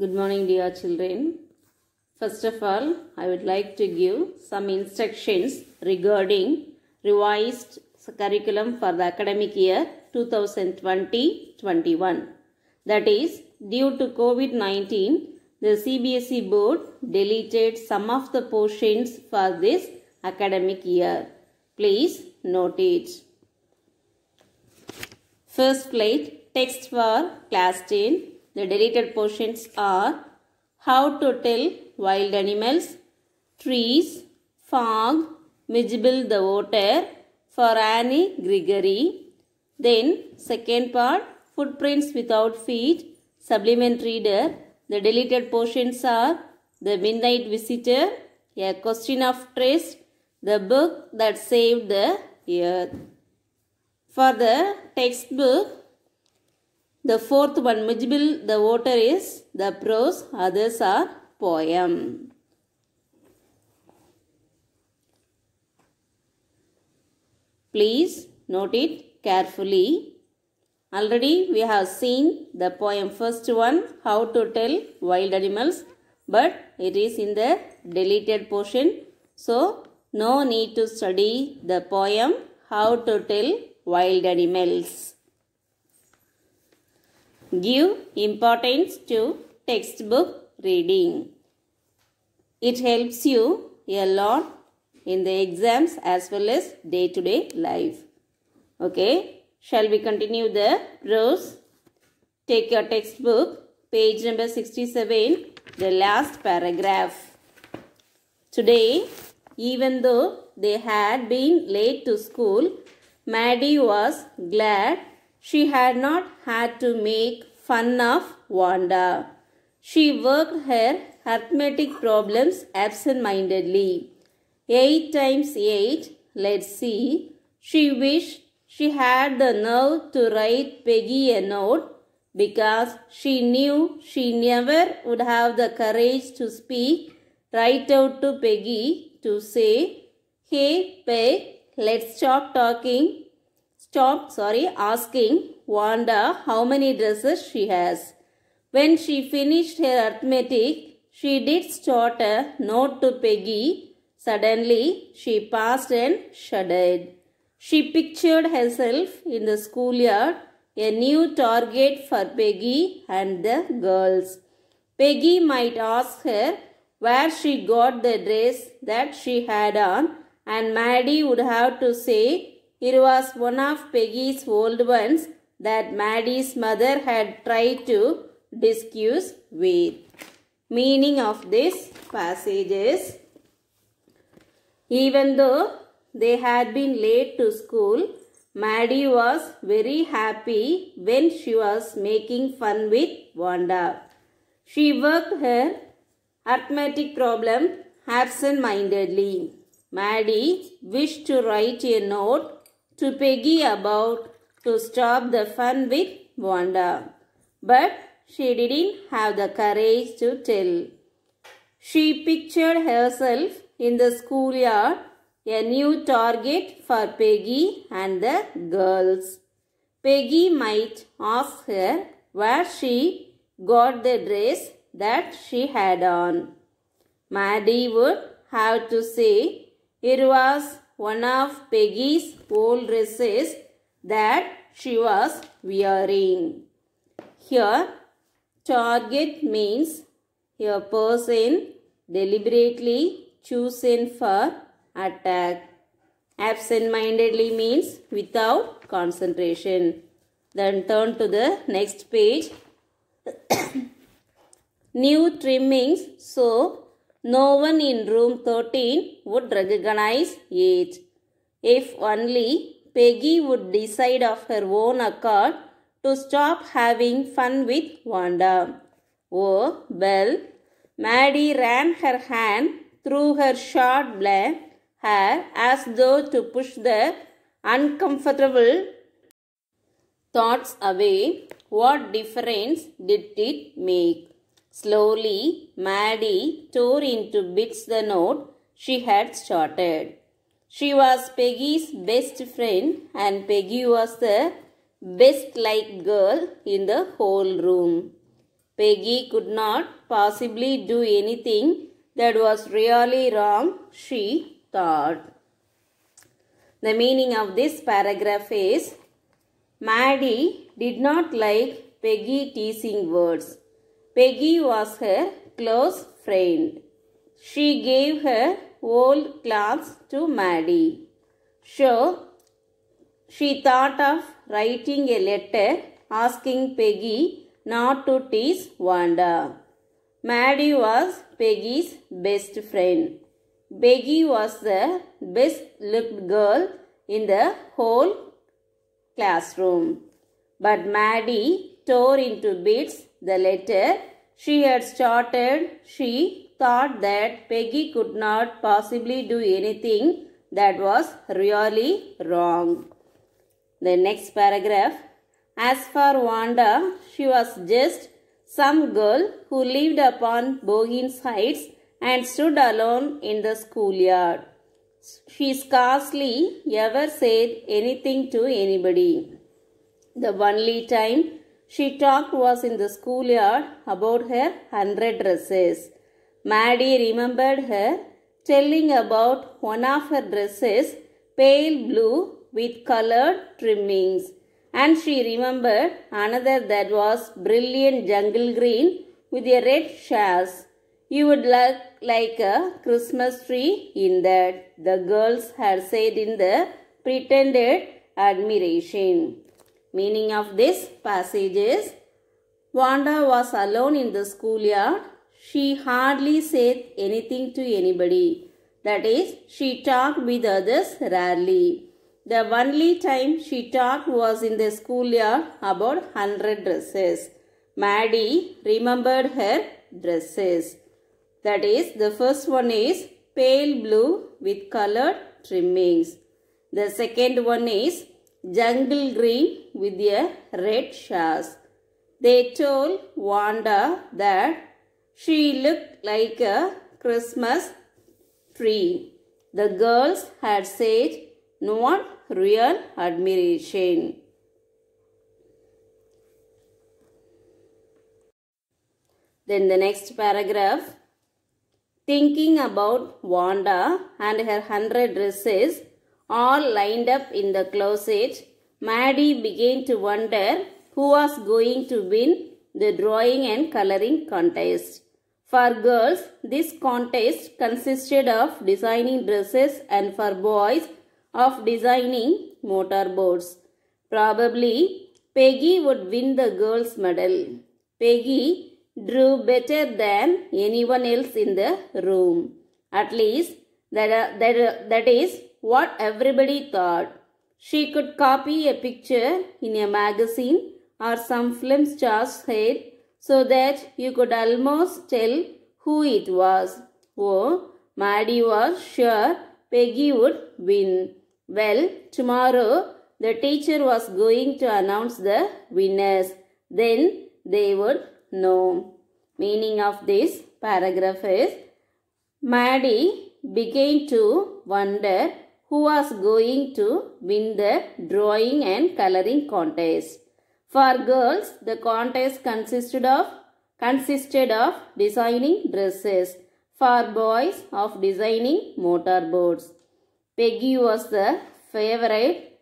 Good morning dear children. First of all, I would like to give some instructions regarding revised curriculum for the academic year 2020-21. That is, due to COVID-19, the CBSE board deleted some of the portions for this academic year. Please note it. First plate, text for class 10, the deleted portions are How to Tell Wild Animals, Trees, Fog, Miserable the Water for Annie Gregory. Then second part Footprints Without Feet, Supplement Reader. The deleted portions are The Midnight Visitor, A Question of Trust, The Book That Saved the Earth. For the textbook, the fourth one, Mujbil, the water is the prose, others are poem. Please note it carefully. Already we have seen the poem first one, How to Tell Wild Animals, but it is in the deleted portion. So, no need to study the poem, How to Tell Wild Animals. Give importance to textbook reading. It helps you a lot in the exams as well as day-to-day -day life. Okay. Shall we continue the prose? Take your textbook, page number 67, the last paragraph. Today, even though they had been late to school, Maddie was glad she had not had to make fun of Wanda. She worked her arithmetic problems absent-mindedly. 8 times 8, let's see. She wished she had the nerve to write Peggy a note because she knew she never would have the courage to speak right out to Peggy to say, Hey Peg, let's stop talking stopped, sorry, asking Wanda how many dresses she has. When she finished her arithmetic, she did start a note to Peggy. Suddenly, she paused and shuddered. She pictured herself in the schoolyard, a new target for Peggy and the girls. Peggy might ask her where she got the dress that she had on and Maddie would have to say it was one of Peggy's old ones that Maddie's mother had tried to discuss with. Meaning of this passage is, even though they had been late to school, Maddie was very happy when she was making fun with Wanda. She worked her arithmetic problem absent-mindedly. Maddie wished to write a note to Peggy about to stop the fun with Wanda. But she didn't have the courage to tell. She pictured herself in the schoolyard, a new target for Peggy and the girls. Peggy might ask her where she got the dress that she had on. Maddie would have to say it was one of Peggy's old dresses that she was wearing. Here, target means a person deliberately chosen for attack. Absent-mindedly means without concentration. Then turn to the next page. New trimmings so no one in room 13 would recognize it. If only Peggy would decide of her own accord to stop having fun with Wanda. Oh, well, Maddie ran her hand through her short black hair as though to push the uncomfortable thoughts away. What difference did it make? Slowly, Maddie tore into bits the note she had started. She was Peggy's best friend and Peggy was the best liked girl in the whole room. Peggy could not possibly do anything that was really wrong, she thought. The meaning of this paragraph is Maddie did not like Peggy teasing words. Peggy was her close friend. She gave her old clothes to Maddie. So, she thought of writing a letter asking Peggy not to tease Wanda. Maddie was Peggy's best friend. Peggy was the best looked girl in the whole classroom. But Maddie tore into bits the letter, she had started. She thought that Peggy could not possibly do anything that was really wrong. The next paragraph. As for Wanda, she was just some girl who lived upon Bogin's Heights and stood alone in the schoolyard. She scarcely ever said anything to anybody. The only time she talked was in the schoolyard about her hundred dresses. Maddie remembered her telling about one of her dresses, pale blue with colored trimmings. And she remembered another that was brilliant jungle green with a red shawl. You would look like a Christmas tree in that, the girls had said in the pretended admiration. Meaning of this passage is Wanda was alone in the schoolyard. She hardly said anything to anybody. That is, she talked with others rarely. The only time she talked was in the schoolyard about 100 dresses. Maddie remembered her dresses. That is, the first one is pale blue with colored trimmings. The second one is jungle green with a red sash. They told Wanda that she looked like a Christmas tree. The girls had said no one real admiration. Then the next paragraph. Thinking about Wanda and her hundred dresses, all lined up in the closet, Maddie began to wonder who was going to win the drawing and coloring contest. For girls, this contest consisted of designing dresses and for boys of designing motorboats. Probably, Peggy would win the girls' medal. Peggy drew better than anyone else in the room. At least, that, that, that is, what everybody thought. She could copy a picture in a magazine or some film star's head so that you could almost tell who it was. Oh, Maddie was sure Peggy would win. Well, tomorrow the teacher was going to announce the winners. Then they would know. Meaning of this paragraph is Maddie began to wonder who was going to win the drawing and coloring contest. For girls, the contest consisted of consisted of designing dresses. For boys, of designing boats. Peggy was the favorite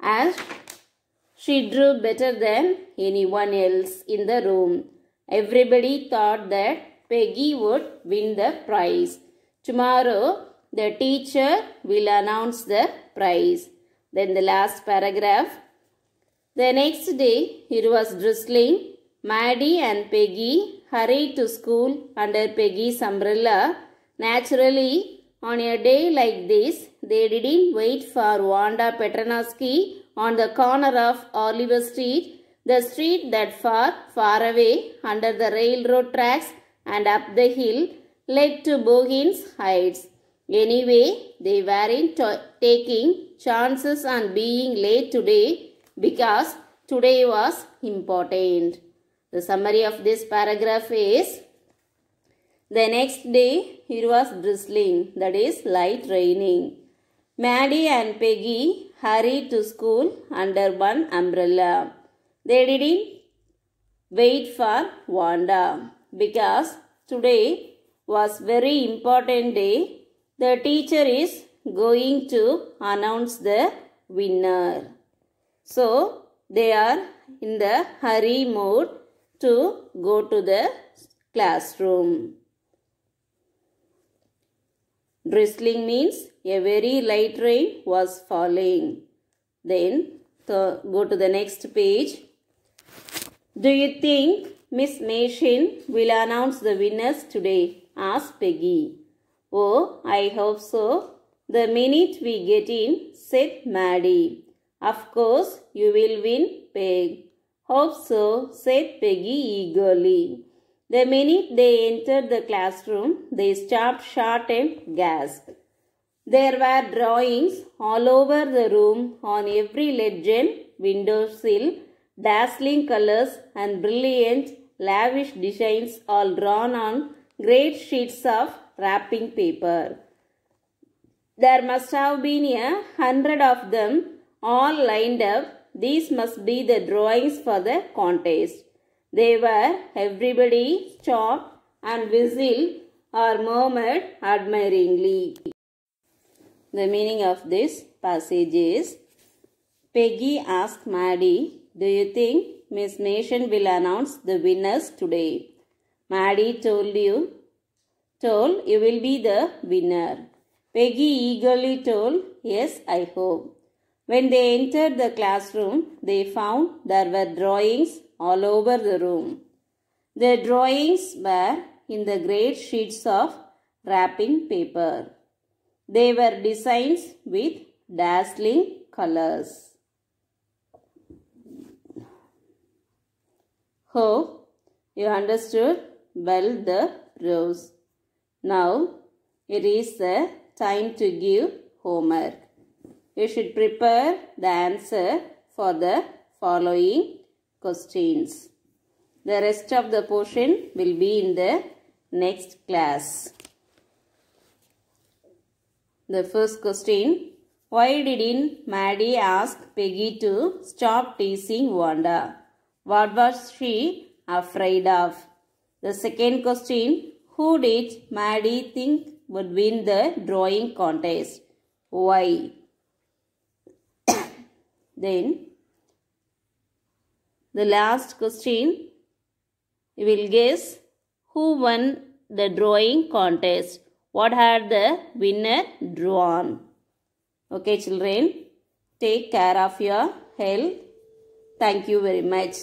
as she drew better than anyone else in the room. Everybody thought that Peggy would win the prize. Tomorrow, the teacher will announce the prize. Then the last paragraph. The next day, it was drizzling. Maddie and Peggy hurried to school under Peggy's umbrella. Naturally, on a day like this, they didn't wait for Wanda Petronovsky on the corner of Oliver Street, the street that far, far away under the railroad tracks and up the hill led to Bohin's Heights. Anyway, they weren't taking chances on being late today because today was important. The summary of this paragraph is The next day it was drizzling, that is light raining. Maddie and Peggy hurried to school under one umbrella. They didn't wait for Wanda because today was very important day the teacher is going to announce the winner. So, they are in the hurry mode to go to the classroom. Drizzling means a very light rain was falling. Then go to the next page. Do you think Miss Machin will announce the winners today? asked Peggy. Oh, I hope so. The minute we get in, said Maddie. Of course, you will win, Peg. Hope so, said Peggy eagerly. The minute they entered the classroom, they stopped short and gasped. There were drawings all over the room on every ledge and sill, dazzling colors and brilliant, lavish designs all drawn on great sheets of wrapping paper. There must have been a hundred of them all lined up. These must be the drawings for the contest. They were everybody stopped and whistled or murmured admiringly. The meaning of this passage is Peggy asked Maddie, Do you think Miss Mason will announce the winners today? Maddie told you told you will be the winner. Peggy eagerly told, Yes, I hope. When they entered the classroom, they found there were drawings all over the room. The drawings were in the great sheets of wrapping paper. They were designs with dazzling colors. Hope you understood well the rules. Now, it is the time to give homework. You should prepare the answer for the following questions. The rest of the portion will be in the next class. The first question. Why didn't Maddie ask Peggy to stop teasing Wanda? What was she afraid of? The second question. Who did Maddie think would win the drawing contest? Why? then, the last question you will guess who won the drawing contest. What had the winner drawn? Okay, children, take care of your health. Thank you very much.